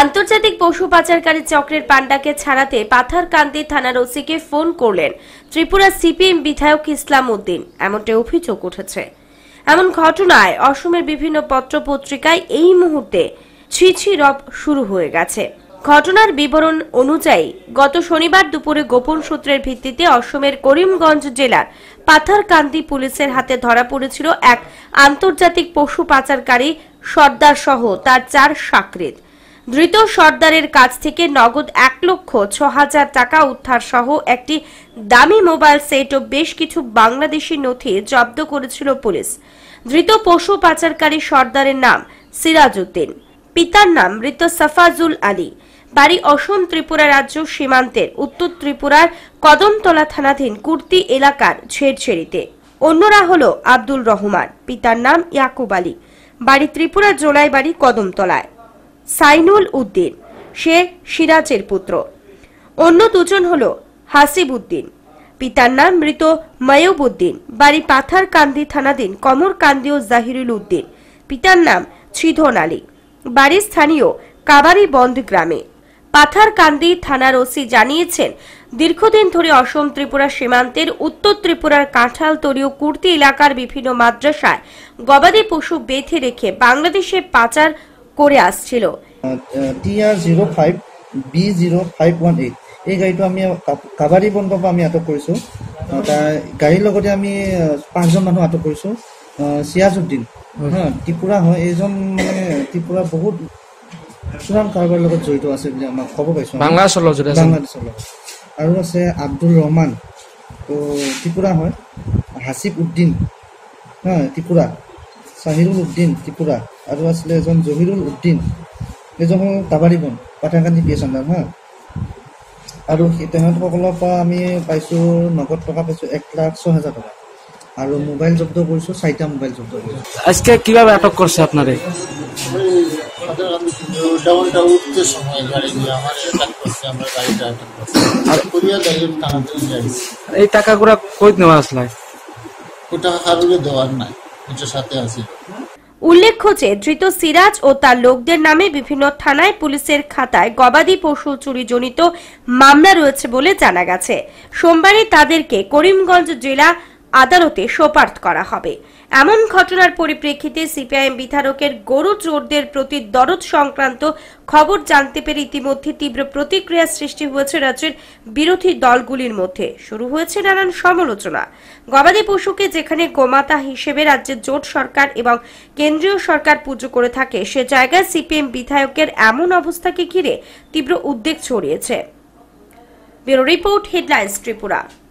আন্তর্জাতিক পশু পাচারকারী চক্রের পান্ডাকে ছাড়াতে পাথারকান্দি থানার ওসিকে ফোন করলেন ত্রিপুরা সিপিএম বিধায়ক ইসলাম উদ্দিন এমনটা অভিযোগ উঠেছে এমন ঘটনায় অসমের বিভিন্ন পত্রপত্রিকায় এই মুহূর্তে ছিছি রব শুরু হয়ে গেছে ঘটনার বিবরণ অনুযায়ী গত শনিবার দুপুরে গোপন সূত্রের ভিত্তিতে অসমের করিমগঞ্জ জেলার পাথারকান্দি পুলিশের হাতে ধরা পড়েছিল এক আন্তর্জাতিক পশু পাচারকারী সর্দার সহ তার চার সাকৃত ধৃত সর্দারের কাছ থেকে নগদ এক লক্ষ ছ হাজার টাকা উদ্ধার সহ একটি দামি মোবাইল সেট ও বেশ কিছু বাংলাদেশি নথি জব্দ করেছিল পুলিশ ধৃত পশু পাচারকারী সর্দারের নাম সিরাজউদ্দিন পিতার নাম মৃত সাফাজুল আলী বাড়ি অসম ত্রিপুরা রাজ্য সীমান্তের উত্তর ত্রিপুরার কদমতলা থানাধীন কুর্তি এলাকার ছেড়ছেড়িতে অন্যরা হল আব্দুল রহমান পিতার নাম ইয়াকুব আলী বাড়ি ত্রিপুরা জোলাই বাড়ি কদমতলায় সাইনুল উদ্দিন সে সিরাজের পুত্র অন্য দুজন হল হাসিব উদ্দিন পিতার নাম মৃত মায়ুব উদ্দিন বাড়ি পাথার কান্দি থানাদিন কমর কান্দি ও জাহিরুল উদ্দিন পিতার নাম ছিধন আলী বাড়ি স্থানীয় কাবারি বন্ধ গ্রামে পাথারকান্দি থানার ওসি জানিয়েছেন দীর্ঘদিন ধরে অসম ত্রিপুরা সীমান্তের উত্তর ত্রিপুরার কাঁঠাল তরীয় কুর্তি এলাকার বিভিন্ন মাদ্রাসায় গবাদি পশু বেঁধে রেখে বাংলাদেশে পাচার করে আসছিল T R zero' five B zero' five one eight এই গাড়ীটো আমি কাবাডী বন্ধৰ পৰা আমি আটক কৰিছোঁ তাৰ গাড়ীৰ লগতে আমি পাঁচজন মানুহ আটক কৰিছোঁ চিয়াজুদ্দিন ত্ৰিপুৰা হয় এইজন মানে ত্ৰিপুৰা বহুত চোৰাণ কাৰোবাৰ লগত জড়িত আছে বুলি আমাক ক'ব পাইছোঁ বাংলাদেশৰ আৰু আছে আব্দুল ৰহমান ত' ত্ৰিপুৰা হয় হাছিফ উদ্দিন হা ত্ৰিপুৰা চাহিৰুল উদ্দিন ত্ৰিপুৰা আৰু আছিলে এজন জহিৰুল উদ্দিন এইসকল কাবাডী বন পাঠানকান্দি পি এছ সন্তান হা আৰু তেখেতসকলৰ পৰা আমি পাইছোঁ নগদ টকা পাইছোঁ এক লাখ ছয় হাজাৰ টকা আৰু মোবাইল জব্দ কৰিছোঁ চাৰিটা মোবাইল জব্দ কৰিছোঁ আজকে কিবা আটক কৰিছে আপনারে ডাউনটা উঠতে সময় এই টাকা কই নেওয়া আসলে ওটা হারুলে দেওয়ার নাই এটা সাথে আছিল উল্লেখ্য যে ধৃত সিরাজ ও তার লোকদের নামে বিভিন্ন থানায় পুলিশের খাতায় গবাদি পশু চুরিজনিত মামলা রয়েছে বলে জানা গেছে সোমবারে তাদেরকে করিমগঞ্জ জেলা আদালতে সোপার্থ করা হবে এমন ঘটনার পরিপ্রেক্ষিতে সিপিআইএম বিধায়কের গরু চোরদের প্রতি দরদ সংক্রান্ত খবর জানতে পেরে ইতিমধ্যে তীব্র প্রতিক্রিয়া সৃষ্টি হয়েছে রাজ্যের বিরোধী দলগুলির মধ্যে শুরু হয়েছে নানান সমালোচনা গবাদি পশুকে যেখানে গোমাতা হিসেবে রাজ্যের জোট সরকার এবং কেন্দ্রীয় সরকার পুজো করে থাকে সে জায়গায় সিপিএম বিধায়কের এমন অবস্থাকে ঘিরে তীব্র উদ্বেগ ছড়িয়েছে ব্যুরো রিপোর্ট হেডলাইন্স ত্রিপুরা